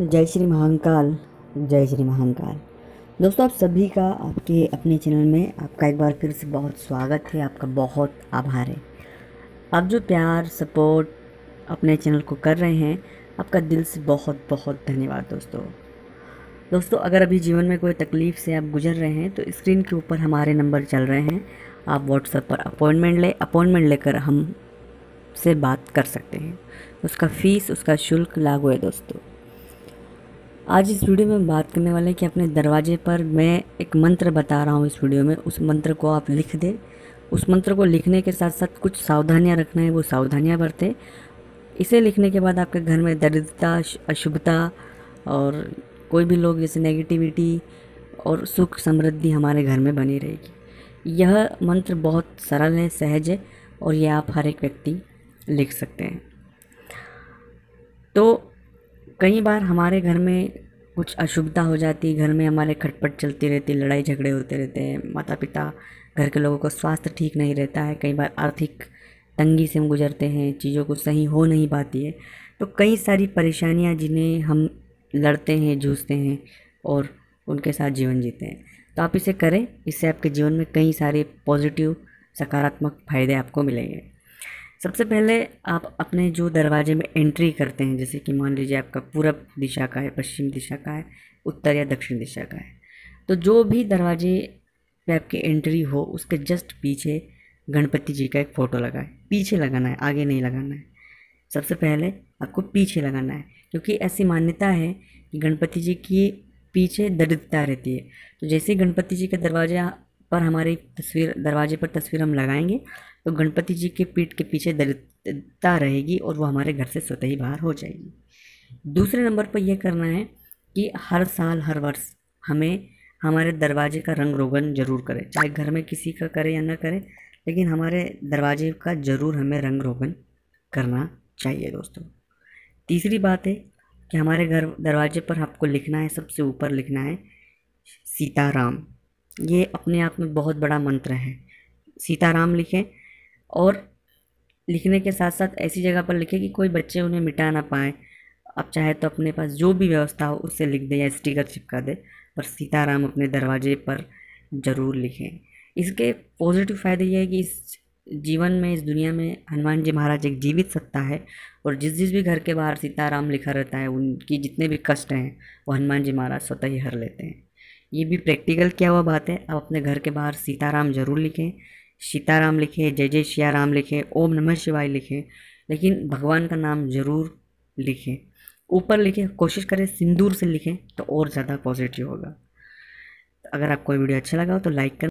जय श्री महाकाल जय श्री महाकाल दोस्तों आप सभी का आपके अपने चैनल में आपका एक बार फिर से बहुत स्वागत है आपका बहुत आभार है आप जो प्यार सपोर्ट अपने चैनल को कर रहे हैं आपका दिल से बहुत बहुत धन्यवाद दोस्तों दोस्तों अगर अभी जीवन में कोई तकलीफ़ से आप गुजर रहे हैं तो स्क्रीन के ऊपर हमारे नंबर चल रहे हैं आप व्हाट्सएप पर अपॉइंटमेंट ले अपॉइंटमेंट लेकर हम से बात कर सकते हैं उसका फ़ीस उसका शुल्क लागू है दोस्तों आज इस वीडियो में बात करने वाले हैं कि अपने दरवाजे पर मैं एक मंत्र बता रहा हूँ इस वीडियो में उस मंत्र को आप लिख दें उस मंत्र को लिखने के साथ साथ कुछ सावधानियाँ रखना है वो सावधानियाँ बरतें इसे लिखने के बाद आपके घर में दरिद्रता अशुभता और कोई भी लोग जैसे नेगेटिविटी और सुख समृद्धि हमारे घर में बनी रहेगी यह मंत्र बहुत सरल है सहज है और यह आप हर एक व्यक्ति लिख सकते हैं तो कई बार हमारे घर में कुछ अशुभता हो जाती घर में हमारे खटपट चलती रहती लड़ाई झगड़े होते रहते हैं माता पिता घर के लोगों का स्वास्थ्य ठीक नहीं रहता है कई बार आर्थिक तंगी से हम गुजरते हैं चीज़ों को सही हो नहीं पाती है तो कई सारी परेशानियां जिन्हें हम लड़ते हैं जूझते हैं और उनके साथ जीवन जीते हैं तो आप इसे करें इससे आपके जीवन में कई सारे पॉजिटिव सकारात्मक फ़ायदे आपको मिलेंगे सबसे पहले आप अपने जो दरवाजे में एंट्री करते हैं जैसे कि मान लीजिए आपका पूरब दिशा का है पश्चिम दिशा का है उत्तर या दक्षिण दिशा का है तो जो भी दरवाजे पे आपकी एंट्री हो उसके जस्ट पीछे गणपति जी का एक फ़ोटो लगाए पीछे लगाना है आगे नहीं लगाना है सबसे पहले आपको पीछे लगाना है क्योंकि ऐसी मान्यता है कि गणपति जी की पीछे दरिद्रता रहती है तो जैसे गणपति जी के दरवाजे पर हमारी तस्वीर दरवाजे पर तस्वीर हम लगाएंगे तो गणपति जी के पीठ के पीछे दलितता रहेगी और वो हमारे घर से स्वतः ही बाहर हो जाएगी दूसरे नंबर पर यह करना है कि हर साल हर वर्ष हमें हमारे दरवाजे का रंग रोगन जरूर करें चाहे घर में किसी का करे या ना करे लेकिन हमारे दरवाजे का ज़रूर हमें रंग रोगन करना चाहिए दोस्तों तीसरी बात है कि हमारे घर दरवाजे पर आपको लिखना है सबसे ऊपर लिखना है सीताराम ये अपने आप में बहुत बड़ा मंत्र है सीताराम लिखें और लिखने के साथ साथ ऐसी जगह पर लिखें कि कोई बच्चे उन्हें मिटा ना पाए आप चाहे तो अपने पास जो भी व्यवस्था हो उससे लिख दें या स्टिकर चिपका दें पर सीताराम अपने दरवाजे पर ज़रूर लिखें इसके पॉजिटिव फ़ायदे ये है कि इस जीवन में इस दुनिया में हनुमान जी महाराज एक जीवित सत्ता है और जिस जिस भी घर के बाहर सीताराम लिखा रहता है उनकी जितने भी कष्ट हैं वो हनुमान जी महाराज स्वतः ही हर लेते हैं ये भी प्रैक्टिकल क्या हुआ बात है आप अपने घर के बाहर सीताराम ज़रूर लिखें सीताराम लिखे जय जय सियाराम लिखे ओम नमः शिवाय लिखे लेकिन भगवान का नाम ज़रूर लिखें ऊपर लिखें कोशिश करें सिंदूर से लिखें तो और ज़्यादा पॉजिटिव होगा अगर आपको वीडियो अच्छा लगा हो तो लाइक करें